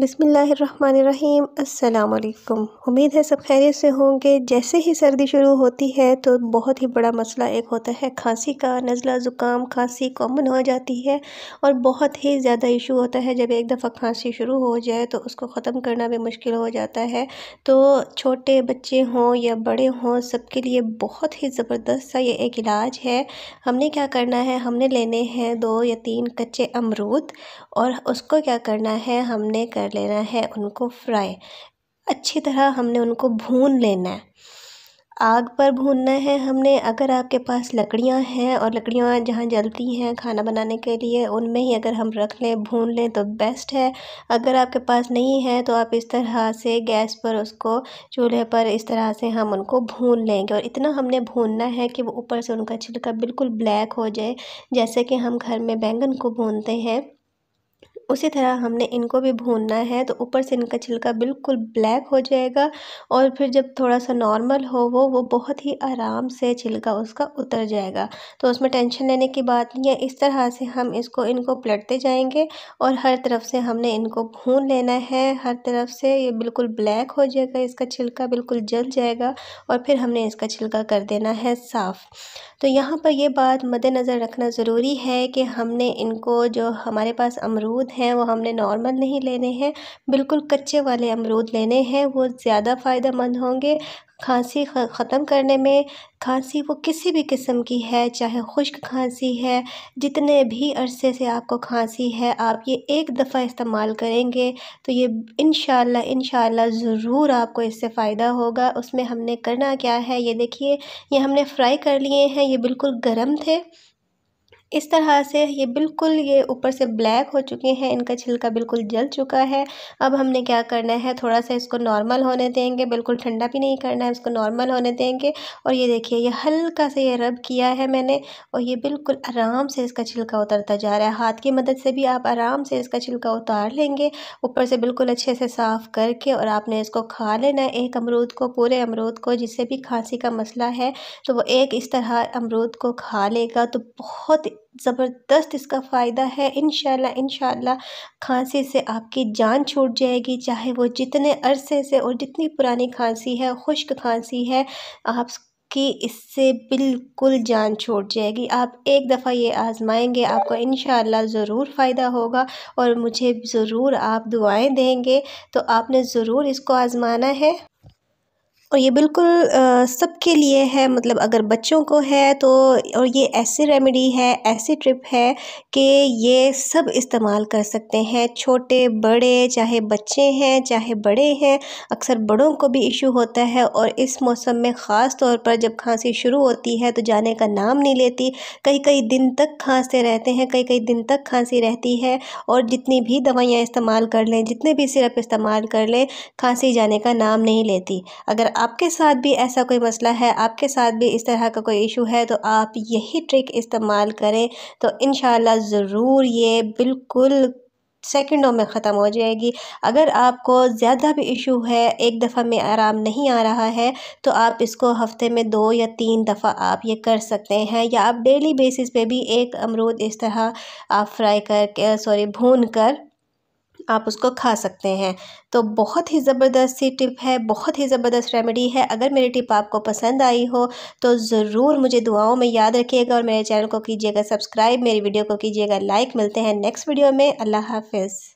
बिसमीम् अल्लाम उम्मीद है सब खैरियत से होंगे जैसे ही सर्दी शुरू होती है तो बहुत ही बड़ा मसला एक होता है खांसी का नज़ला ज़ुकाम खांसी कॉमन हो जाती है और बहुत ही ज़्यादा इशू होता है जब एक दफ़ा खांसी शुरू हो जाए तो उसको ख़त्म करना भी मुश्किल हो जाता है तो छोटे बच्चे हों या बड़े हों के लिए बहुत ही ज़बरदस्त सा ये एक इलाज है हमने क्या करना है हमने लेने हैं दो या तीन कच्चे अमरूद और उसको क्या करना है हमने कर कर लेना है उनको फ्राई अच्छी तरह हमने उनको भून लेना है आग पर भूनना है हमने अगर आपके पास लकड़ियां हैं और लकड़ियां जहां जलती हैं खाना बनाने के लिए उनमें ही अगर हम रख लें भून लें तो बेस्ट है अगर आपके पास नहीं है तो आप इस तरह से गैस पर उसको चूल्हे पर इस तरह से हम उनको भून लेंगे और इतना हमने भूनना है कि वो ऊपर से उनका छिलका बिल्कुल ब्लैक हो जाए जैसे कि हम घर में बैंगन को भूनते हैं उसी तरह हमने इनको भी भूनना है तो ऊपर से इनका छिलका बिल्कुल ब्लैक हो जाएगा और फिर जब थोड़ा सा नॉर्मल हो वो वो बहुत ही आराम से छिलका उसका उतर जाएगा तो उसमें टेंशन लेने की बात नहीं है इस तरह से हम इसको इनको पलटते जाएंगे और हर तरफ से हमने इनको भून लेना है हर तरफ से ये बिल्कुल ब्लैक हो जाएगा इसका छिलका बिल्कुल जल जाएगा और फिर हमने इसका छिलका कर देना है साफ़ तो यहाँ पर यह बात मद्देनज़र रखना ज़रूरी है कि हमने इनको जो हमारे पास अमरूद हैं वो हमने नॉर्मल नहीं लेने हैं बिल्कुल कच्चे वाले अमरूद लेने हैं वो ज़्यादा फ़ायदेमंद होंगे खांसी ख़त्म करने में खांसी वो किसी भी किस्म की है चाहे खुश्क खांसी है जितने भी अरसे से आपको खांसी है आप ये एक दफ़ा इस्तेमाल करेंगे तो ये इन इन ज़रूर आपको इससे फ़ायदा होगा उसमें हमने करना क्या है ये देखिए ये हमने फ्राई कर लिए हैं ये बिल्कुल गर्म थे इस तरह से ये बिल्कुल ये ऊपर से ब्लैक हो चुके हैं इनका छिलका बिल्कुल जल चुका है अब हमने क्या करना है थोड़ा सा इसको नॉर्मल होने देंगे बिल्कुल ठंडा भी नहीं करना है इसको नॉर्मल होने देंगे और ये देखिए ये हल्का से ये रब किया है मैंने और ये बिल्कुल आराम से इसका छिलका उतरता जा रहा है हाथ की मदद से भी आप आराम से इसका छिलका उतार लेंगे ऊपर से बिल्कुल अच्छे से साफ़ करके और आपने इसको खा लेना है एक अमरूद को पूरे अमरूद को जिससे भी खांसी का मसला है तो वो एक इस तरह अमरूद को खा लेगा तो बहुत ज़बरदस्त इसका फ़ायदा है इन शाला खांसी से आपकी जान छूट जाएगी चाहे वो जितने अरसे से और जितनी पुरानी खांसी है खुश्क खांसी है आप कि इससे बिल्कुल जान छूट जाएगी आप एक दफ़ा ये आजमाएंगे आपको इन ज़रूर फ़ायदा होगा और मुझे ज़रूर आप दुआएं देंगे तो आपने ज़रूर इसको आज़माना है और ये बिल्कुल सबके लिए है मतलब अगर बच्चों को है तो और ये ऐसी रेमेडी है ऐसी ट्रिप है कि ये सब इस्तेमाल कर सकते हैं छोटे बड़े चाहे बच्चे हैं चाहे बड़े हैं अक्सर बड़ों को भी इशू होता है और इस मौसम में ख़ास तौर पर जब खांसी शुरू होती है तो जाने का नाम नहीं लेती कई कई दिन तक खांसते रहते हैं कई कई दिन तक खांसी रहती है और जितनी भी दवाइयाँ इस्तेमाल कर लें जितने भी सिरप इस्तेमाल कर लें खांसी जाने का नाम नहीं लेती अगर आपके साथ भी ऐसा कोई मसला है आपके साथ भी इस तरह का कोई इशू है तो आप यही ट्रिक इस्तेमाल करें तो इन ज़रूर ये बिल्कुल सेकेंडों में ख़त्म हो जाएगी अगर आपको ज़्यादा भी इशू है एक दफ़ा में आराम नहीं आ रहा है तो आप इसको हफ़्ते में दो या तीन दफ़ा आप ये कर सकते हैं या आप डेली बेसिस पे भी एक अमरूद इस तरह आप फ्राई करके सॉरी भून कर आप उसको खा सकते हैं तो बहुत ही ज़बरदस्त सी टिप है बहुत ही ज़बरदस्त रेमेडी है अगर मेरी टिप आपको पसंद आई हो तो ज़रूर मुझे दुआओं में याद रखिएगा और मेरे चैनल को कीजिएगा सब्सक्राइब मेरी वीडियो को कीजिएगा लाइक मिलते हैं नेक्स्ट वीडियो में अल्लाह हाफिज़